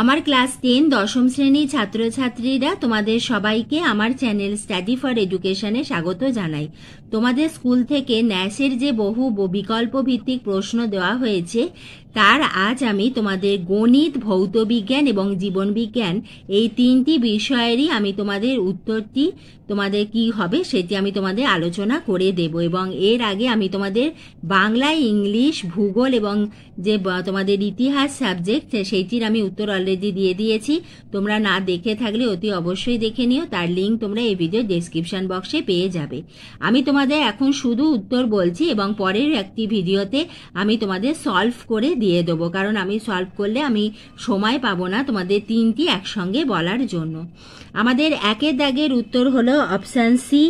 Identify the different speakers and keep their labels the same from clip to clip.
Speaker 1: আমার class ten দশম শ্রেণীর ছাত্রছাত্রীরা তোমাদের সবাইকে আমার চ্যানেল স্টাডি ফর এডুকেশনে স্বাগত জানাই তোমাদের স্কুল থেকে ন্যাসের যে বহু বিকল্প ভিত্তিক প্রশ্ন দেওয়া হয়েছে তার আজ আমি তোমাদের গণিত ভৌত বিজ্ঞান এবং জীবনবিজ্ঞান এই তিনটি বিষয়েরই আমি তোমাদের উত্তরটি তোমাদের কি হবে সেটি আমি তোমাদের আলোচনা করে দেব এবং এর আগে আমি তোমাদের বাংলা ইংলিশ ভূগোল এবং যে তোমাদের ইতিহাস সাবজেক্ট সেইটির আমি উত্তর অলরেডি দিয়ে দিয়েছি তোমরা না দেখে থাকলে অতি অবশ্যই দেখে নিও তার লিঙ্ক তোমরা এই ভিডিও ডেসক্রিপশন বক্সে পেয়ে যাবে আমি তোমাদের এখন শুধু উত্তর বলছি এবং পরের একটি ভিডিওতে আমি তোমাদের সলভ করে দিয়ে দেবো কারণ আমি সলভ করলে আমি সময় পাবো না তোমাদের তিনটি একসঙ্গে বলার জন্য আমাদের একের দাগের উত্তর হলো অপশান সি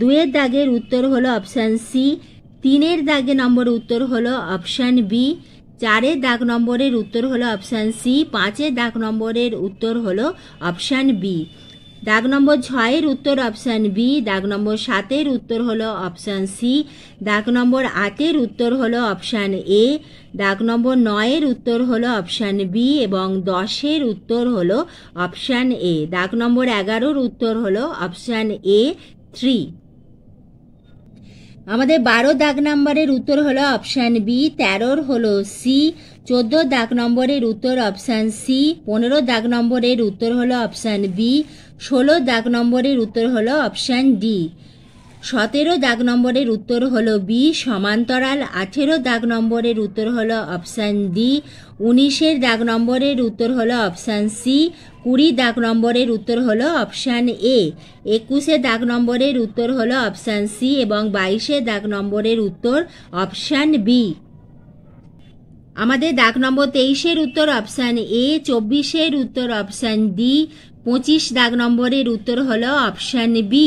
Speaker 1: দুয়ের দাগের উত্তর হলো অপশান সি তিনের দাগে নম্বর উত্তর হলো অপশান বি চারের দাগ নম্বরের উত্তর হলো অপশান সি পাঁচের দাগ নম্বরের উত্তর হলো অপশান বি দাগ নম্বর ছয়ের উত্তর অপশান বি দাগ নম্বর সাতের উত্তর হলো অপশান সি দাগ নম্বর আটের উত্তর হলো অপশান এ দাগ নম্বর নয়ের উত্তর হলো অপশান বি এবং দশের উত্তর হলো অপশান এ দাগ নম্বর এগারোর উত্তর হলো অপশান এ থ্রি আমাদের বারো দাগ নম্বরের উত্তর হলো অপশান বি তেরোর হলো সি চোদ্দ দাগ নম্বরের উত্তর অপশান সি পনেরো দাগ নম্বরের উত্তর হলো অপশান বি ষোলো দাগ নম্বরের উত্তর হলো অপশান ডি সতেরো দাগ নম্বরের উত্তর হলো বি সমান্তরাল আঠেরো দাগ নম্বরের উত্তর হলো অপশান ডি উনিশের দাগ নম্বরের উত্তর হলো অপশান সি কুড়ি দাগ নম্বরের উত্তর হলো অপশান এ একুশে দাগ নম্বরের উত্তর হলো অপশান সি এবং বাইশে দাগ নম্বরের উত্তর অপশান বি আমাদের দাগ নম্বর তেইশের উত্তর অপশান এ চব্বিশের উত্তর অপশান ডি পঁচিশ দাগ নম্বরের উত্তর হল অপশান বি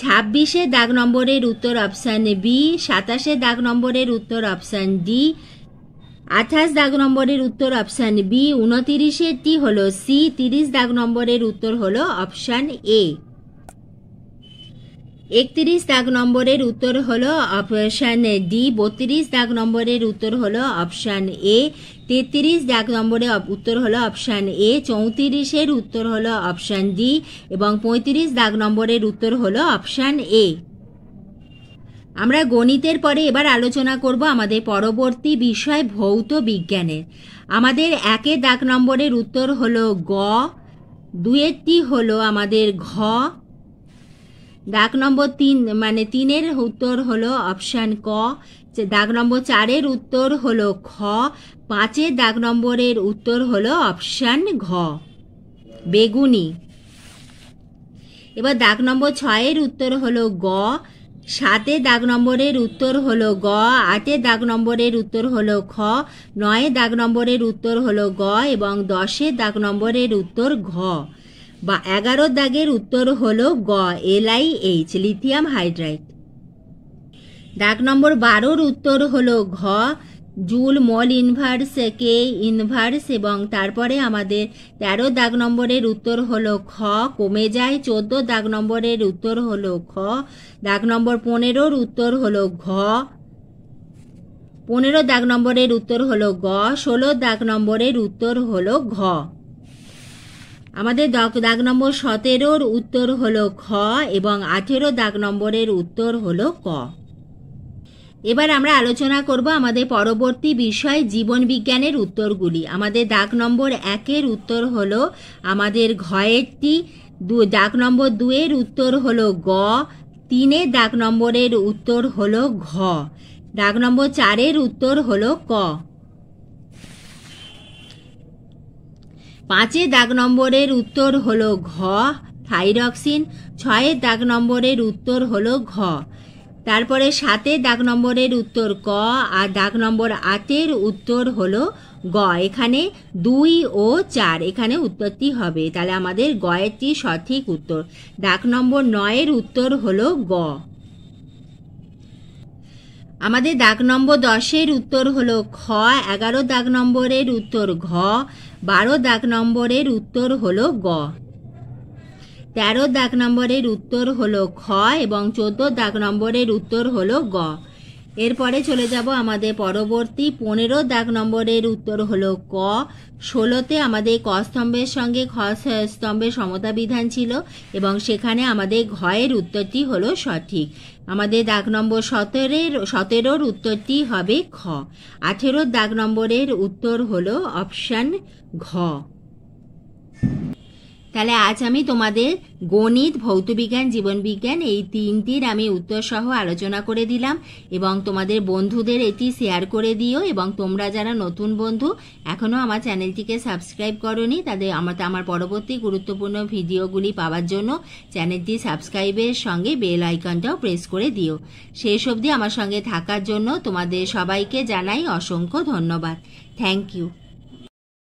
Speaker 1: ছাব্বিশে দাগ নম্বরের উত্তর অপশান বি সাতাশে দাগ নম্বরের উত্তর অপশান ডি আঠাশ দাগ নম্বরের উত্তর অপশান বি উনতিরিশেরটি হল সি তিরিশ দাগ নম্বরের উত্তর হল অপশান এ একত্রিশ দাগ নম্বরের উত্তর হল অপশান ডি বত্রিশ দাগ নম্বরের উত্তর হল অপশান এ তেত্রিশ দাগ নম্বরে উত্তর হলো অপশান এ চৌত্রিশের উত্তর হল অপশান ডি এবং পঁয়ত্রিশ দাগ নম্বরের উত্তর হল অপশান এ আমরা গণিতের পরে এবার আলোচনা করব আমাদের পরবর্তী বিষয় ভৌত বিজ্ঞানের আমাদের একে দাগ নম্বরের উত্তর হলো গ দুয়েরটি হলো আমাদের ঘ দাগ নম্বর তিন মানে তিনের উত্তর হলো অপশান ক দাগ নম্বর চারের উত্তর হলো খ পাঁচের দাগ নম্বরের উত্তর হলো অপশান ঘ বেগুনি এবার দাগ নম্বর ছয়ের উত্তর হলো গ সাতে দাগ নম্বরের উত্তর হলো গ আটে দাগ নম্বরের উত্তর হলো খ নয়ে দাগ নম্বরের উত্তর হলো গ এবং দশে দাগ নম্বরের উত্তর ঘ বা এগারো দাগের উত্তর হল গ এলআই এইচ লিথিয়াম হাইড্রাইট দাগ নম্বর বারোর উত্তর হল ঘ জুল মল ইনভার্স কে ইনভার্স এবং তারপরে আমাদের তেরো দাগ নম্বরের উত্তর হল খ কমে যায় চোদ্দ দাগ নম্বরের উত্তর হল খ দাগ নম্বর পনেরোর উত্তর হল ঘ পনেরো দাগ নম্বরের উত্তর হল গ ষোলো দাগ নম্বরের উত্তর হল ঘ আমাদের দাগ নম্বর সতেরোর উত্তর হলো খ এবং আঠেরো দাগ নম্বরের উত্তর হলো ক এবার আমরা আলোচনা করব আমাদের পরবর্তী বিষয় জীবন বিজ্ঞানের উত্তরগুলি আমাদের দাগ নম্বর একের উত্তর হলো আমাদের ঘয়েরটি দু দাগ নম্বর দুয়ের উত্তর হলো গ তিনের দাগ নম্বরের উত্তর হলো ঘ দাগ নম্বর চারের উত্তর হলো ক পাঁচে দাগ নম্বরের উত্তর হলো ঘ থাইরক্সিন ছয়ের দাগ নম্বরের উত্তর হলো ঘ তারপরে সাতে দাগ নম্বরের উত্তর ক আর দাগ নম্বর আটের উত্তর হলো গ এখানে দুই ও চার এখানে উত্তরটি হবে তাহলে আমাদের গয়েরটি সঠিক উত্তর দাগ নম্বর নয়ের উত্তর হলো গ আমাদের দাগ নম্বর দশের উত্তর হলো খ এগারো দাগ নম্বরের উত্তর ঘ বারো দাগ নম্বরের উত্তর হলো গ তেরো দাগ নম্বরের উত্তর হলো খ এবং চোদ্দ দাগ নম্বরের উত্তর হলো গ এরপরে চলে যাব আমাদের পরবর্তী পনেরো দাগ নম্বরের উত্তর হলো ক ষোলোতে আমাদের ক স্তম্ভের সঙ্গে খ স্তম্ভের সমতা বিধান ছিল এবং সেখানে আমাদের ঘয়ের উত্তরটি হল সঠিক আমাদের দাগ নম্বর সতেরের সতেরোর উত্তরটি হবে খ আঠেরোর দাগ নম্বরের উত্তর হলো অপশান ঘ তাহলে আজ আমি তোমাদের গণিত ভৌতবিজ্ঞান জীবনবিজ্ঞান এই তিনটির আমি উত্তর সহ আলোচনা করে দিলাম এবং তোমাদের বন্ধুদের এটি শেয়ার করে দিও এবং তোমরা যারা নতুন বন্ধু এখনও আমার চ্যানেলটিকে সাবস্ক্রাইব করনি তাদের আমার আমার পরবর্তী গুরুত্বপূর্ণ ভিডিওগুলি পাওয়ার জন্য চ্যানেলটি সাবস্ক্রাইবের সঙ্গে বেল আইকনটাও প্রেস করে দিও সেই অবধি আমার সঙ্গে থাকার জন্য তোমাদের সবাইকে জানাই অসংখ্য ধন্যবাদ থ্যাংক ইউ